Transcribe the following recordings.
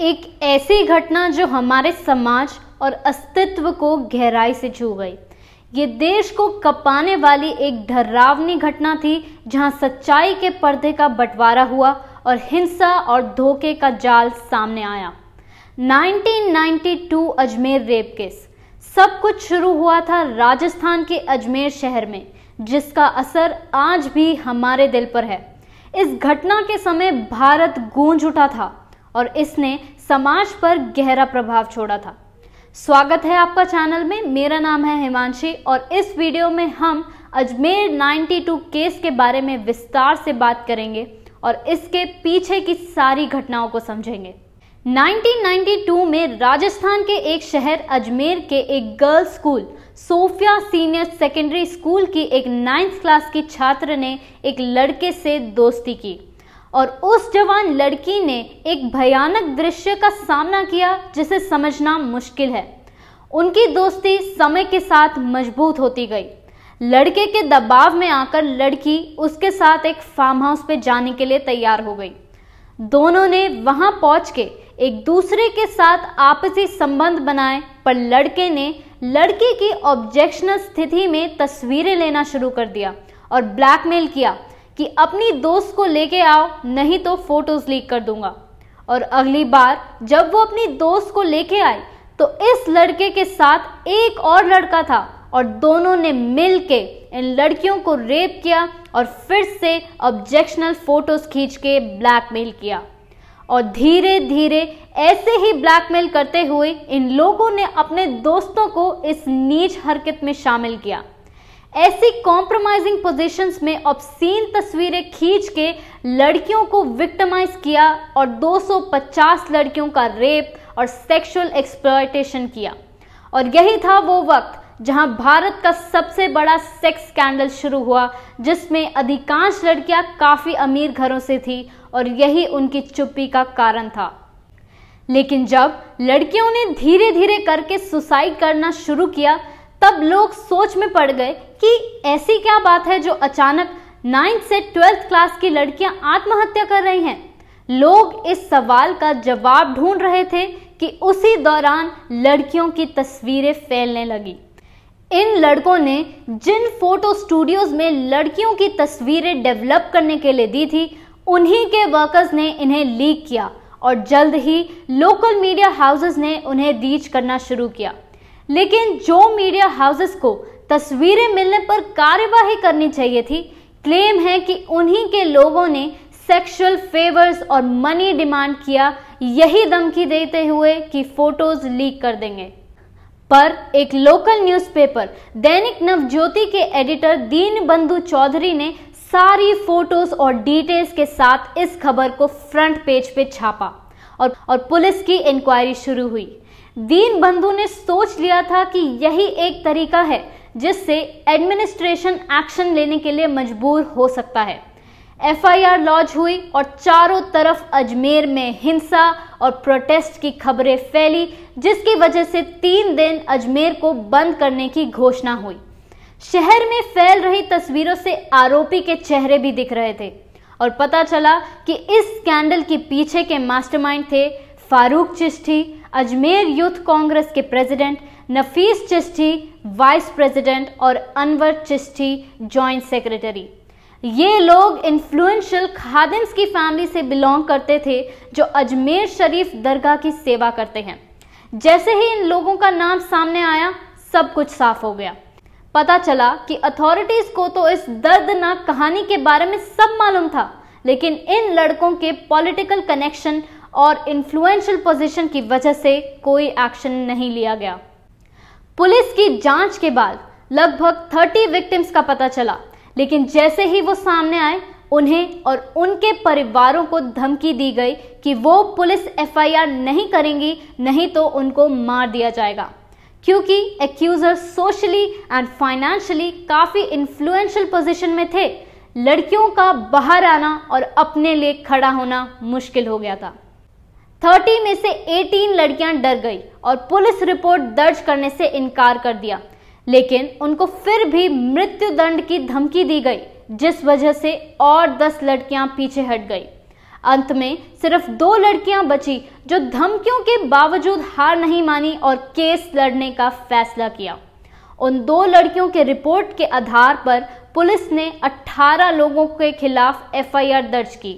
एक ऐसी घटना जो हमारे समाज और अस्तित्व को गहराई से छू गई ये देश को कपाने वाली एक डरावनी घटना थी जहां सच्चाई के पर्दे का बंटवारा हुआ और हिंसा और धोखे का जाल सामने आया 1992 अजमेर रेप केस सब कुछ शुरू हुआ था राजस्थान के अजमेर शहर में जिसका असर आज भी हमारे दिल पर है इस घटना के समय भारत गूंज उठा था और इसने समाज पर गहरा प्रभाव छोड़ा था स्वागत है आपका चैनल में मेरा नाम है हिमांशी और इस वीडियो में हम अजमेर 92 केस के बारे में विस्तार से बात करेंगे और इसके पीछे की सारी घटनाओं को समझेंगे 1992 में राजस्थान के एक शहर अजमेर के एक girls school Sophia senior secondary school की एक नाइन्थ क्लास की छात्र ने एक लड़के से दोस्ती की और उस जवान लड़की ने एक भयानक दृश्य का सामना किया जिसे समझना मुश्किल है उनकी दोस्ती समय के साथ मजबूत होती गई लड़के के दबाव में आकर लड़की उसके साथ एक फार्म हाउस पे जाने के लिए तैयार हो गई दोनों ने वहां पहुंच के एक दूसरे के साथ आपसी संबंध बनाए पर लड़के ने लड़की की ऑब्जेक्शनल स्थिति में तस्वीरें लेना शुरू कर दिया और ब्लैकमेल किया कि अपनी दोस्त को लेके आओ नहीं तो फोटोज लीक कर दूंगा और अगली बार जब वो अपनी दोस्त को लेके आई तो इस लड़के के साथ एक और लड़का था और दोनों ने मिल के इन लड़कियों को रेप किया और फिर से ऑब्जेक्शनल फोटोज खींच के ब्लैकमेल किया और धीरे धीरे ऐसे ही ब्लैकमेल करते हुए इन लोगों ने अपने दोस्तों को इस नीच हरकत में शामिल किया ऐसी कॉम्प्रोमाइजिंग पोजीशंस में ऑब्सीन तस्वीरें खींच के लड़कियों को विक्टिमाइज किया और 250 लड़कियों का रेप और सेक्सुअल एक्सप्लॉयटेशन किया और यही था वो वक्त जहां भारत का सबसे बड़ा सेक्स स्कैंडल शुरू हुआ जिसमें अधिकांश लड़कियां काफ़ी अमीर घरों से थी और यही उनकी चुप्पी का कारण था लेकिन जब लड़कियों ने धीरे धीरे करके सुसाइड करना शुरू किया तब लोग सोच में पड़ गए कि ऐसी क्या बात है जो अचानक नाइन्थ से ट्वेल्थ क्लास की लड़कियां आत्महत्या कर रही हैं लोग इस सवाल का जवाब ढूंढ रहे थे कि उसी दौरान लड़कियों की तस्वीरें फैलने लगी इन लड़कों ने जिन फोटो स्टूडियोज में लड़कियों की तस्वीरें डेवलप करने के लिए दी थी उन्हीं के वर्कर्स ने इन्हें लीक किया और जल्द ही लोकल मीडिया हाउसेस ने उन्हें रीच करना शुरू किया लेकिन जो मीडिया हाउसेस को तस्वीरें मिलने पर कार्यवाही करनी चाहिए थी क्लेम है कि उन्हीं के लोगों ने सेक्सुअल फेवर्स और मनी डिमांड किया यही धमकी देते हुए कि फोटोज लीक कर देंगे पर एक लोकल न्यूज़पेपर दैनिक नवज्योति के एडिटर दीन बंधु चौधरी ने सारी फोटोज और डिटेल्स के साथ इस खबर को फ्रंट पेज पे छापा और और पुलिस की इंक्वायरी शुरू हुई दीन बंधु ने सोच लिया था कि यही एक तरीका है जिससे एडमिनिस्ट्रेशन एक्शन लेने के लिए मजबूर हो सकता है एफआईआर लॉन्च हुई और चारों तरफ अजमेर में हिंसा और प्रोटेस्ट की खबरें फैली जिसकी वजह से तीन दिन अजमेर को बंद करने की घोषणा हुई शहर में फैल रही तस्वीरों से आरोपी के चेहरे भी दिख रहे थे और पता चला कि इस स्कैंडल के पीछे के मास्टरमाइंड थे फारूक चिश्ती अजमेर यूथ कांग्रेस के president Nafees Chishti vice president और अनवर चिश्ती जॉइंट सेक्रेटरी ये लोग इन्फ्लुएंशियल खादिम्स की फैमिली से बिलोंग करते थे जो अजमेर शरीफ दरगाह की सेवा करते हैं जैसे ही इन लोगों का नाम सामने आया सब कुछ साफ हो गया पता चला कि अथॉरिटीज को तो इस दर्दनाक कहानी के बारे में सब मालूम था लेकिन इन लड़कों के पॉलिटिकल कनेक्शन और इन्फ्लुएंशियल पोजीशन की वजह से कोई एक्शन नहीं लिया गया पुलिस की जांच के बाद लगभग 30 विक्टिम्स का पता चला लेकिन जैसे ही वो सामने आए उन्हें और उनके परिवारों को धमकी दी गई कि वो पुलिस एफआईआर नहीं करेंगी नहीं तो उनको मार दिया जाएगा क्योंकि एक्यूजर सोशली एंड फाइनेंशियली काफ़ी इन्फ्लुएंशियल पोजीशन में थे लड़कियों का बाहर आना और अपने लिए खड़ा होना मुश्किल हो गया था थर्टी में से एटीन लड़कियां डर गई और पुलिस रिपोर्ट दर्ज करने से इनकार कर दिया लेकिन उनको फिर भी मृत्यु दंड की धमकी दी गई जिस वजह से और दस लड़कियां पीछे हट गई अंत में सिर्फ दो लड़कियां बची जो धमकियों के बावजूद हार नहीं मानी और केस लड़ने का फैसला किया उन दो लड़कियों के रिपोर्ट के आधार पर पुलिस ने 18 लोगों के खिलाफ एफआईआर दर्ज की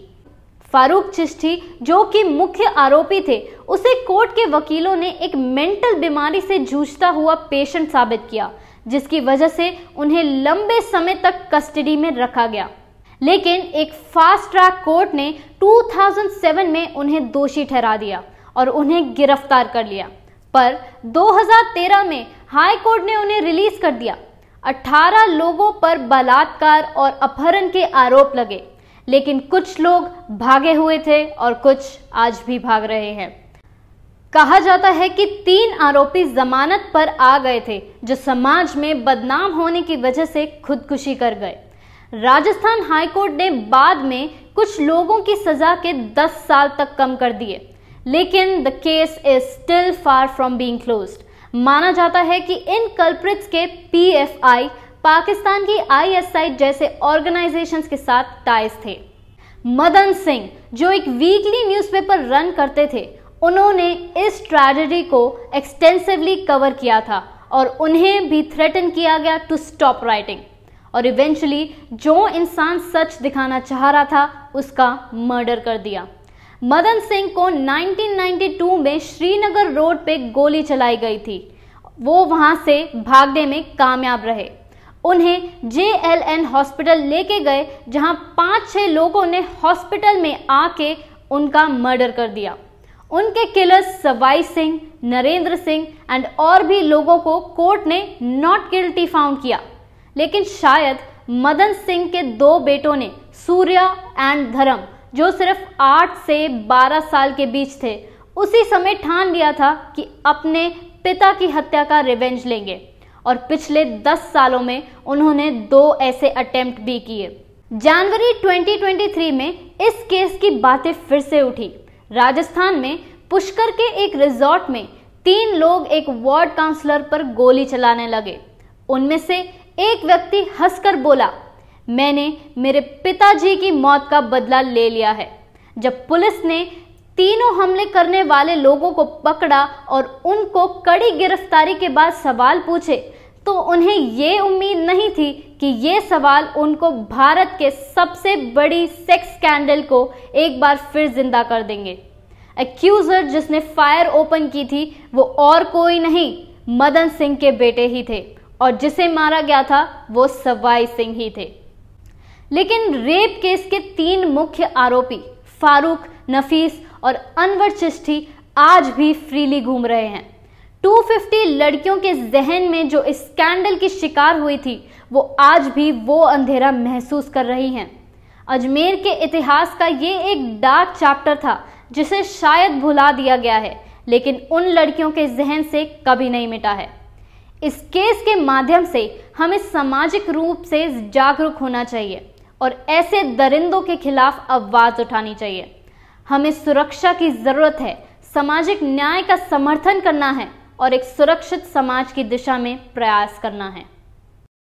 फारूक चिश्ती जो कि मुख्य आरोपी थे उसे कोर्ट के वकीलों ने एक मेंटल बीमारी से जूझता हुआ पेशेंट साबित किया जिसकी वजह से उन्हें लंबे समय तक कस्टडी में रखा गया लेकिन एक फास्ट ट्रैक कोर्ट ने 2007 में उन्हें दोषी ठहरा दिया और उन्हें गिरफ्तार कर लिया पर 2013 में हाई कोर्ट ने उन्हें रिलीज कर दिया 18 लोगों पर बलात्कार और अपहरण के आरोप लगे लेकिन कुछ लोग भागे हुए थे और कुछ आज भी भाग रहे हैं कहा जाता है कि तीन आरोपी जमानत पर आ गए थे जो समाज में बदनाम होने की वजह से खुदकुशी कर गए राजस्थान हाईकोर्ट ने बाद में कुछ लोगों की सजा के 10 साल तक कम कर दिए लेकिन the case is still far from being closed माना जाता है कि इन कल्प्रिट्स के पीएफआई पाकिस्तान की आईएसआई जैसे ऑर्गेनाइजेशंस के साथ टाइज थे मदन सिंह जो एक वीकली न्यूज़पेपर रन करते थे उन्होंने इस ट्रेजेडी को एक्सटेंसिवली कवर किया था और उन्हें भी थ्रेटन किया गया टू स्टॉप राइटिंग और इवेंचुअली जो इंसान सच दिखाना चाह रहा था उसका मर्डर कर दिया मदन सिंह को 1992 में श्रीनगर रोड पे गोली चलाई गई थी वो वहां से भागने में कामयाब रहे उन्हें जे एल एन हॉस्पिटल लेके गए जहां पांच छह लोगों ने हॉस्पिटल में आके उनका मर्डर कर दिया उनके किलर्स सवाई सिंह नरेंद्र सिंह एंड और भी लोगों को कोर्ट ने नॉट गिल्टी फाउंड किया लेकिन शायद मदन सिंह के दो बेटों ने सूर्या एंड धर्म जो सिर्फ आठ से बारह साल के बीच थे उसी समय ठान लिया था कि अपने पिता की हत्या का रिवेंज लेंगे और पिछले 10 सालों में उन्होंने दो ऐसे अटेम्प्ट भी किए जनवरी 2023 में इस केस की बातें फिर से उठी राजस्थान में पुष्कर के एक रिजॉर्ट में तीन लोग एक वार्ड काउंसलर पर गोली चलाने लगे उनमें से एक व्यक्ति हंसकर बोला मैंने मेरे पिताजी की मौत का बदला ले लिया है जब पुलिस ने तीनों हमले करने वाले लोगों को पकड़ा और उनको कड़ी गिरफ्तारी के बाद सवाल पूछे तो उन्हें ये उम्मीद नहीं थी कि ये सवाल उनको भारत के सबसे बड़ी सेक्स स्कैंडल को एक बार फिर जिंदा कर देंगे एक्यूजर जिसने फायर ओपन की थी वो और कोई नहीं मदन सिंह के बेटे ही थे और जिसे मारा गया था वो सवाई सिंह ही थे लेकिन रेप केस के तीन मुख्य आरोपी फारूक नफीस और अनवर चिष्ठी आज भी फ्रीली घूम रहे हैं 250 लड़कियों के जहन में जो इस स्कैंडल की शिकार हुई थी वो आज भी वो अंधेरा महसूस कर रही हैं अजमेर के इतिहास का ये एक डार्क चैप्टर था जिसे शायद भुला दिया गया है लेकिन उन लड़कियों के जहन से कभी नहीं मिटा है इस केस के माध्यम से हमें सामाजिक रूप से जागरूक होना चाहिए और ऐसे दरिंदों के खिलाफ आवाज़ उठानी चाहिए हमें सुरक्षा की ज़रूरत है सामाजिक न्याय का समर्थन करना है और एक सुरक्षित समाज की दिशा में प्रयास करना है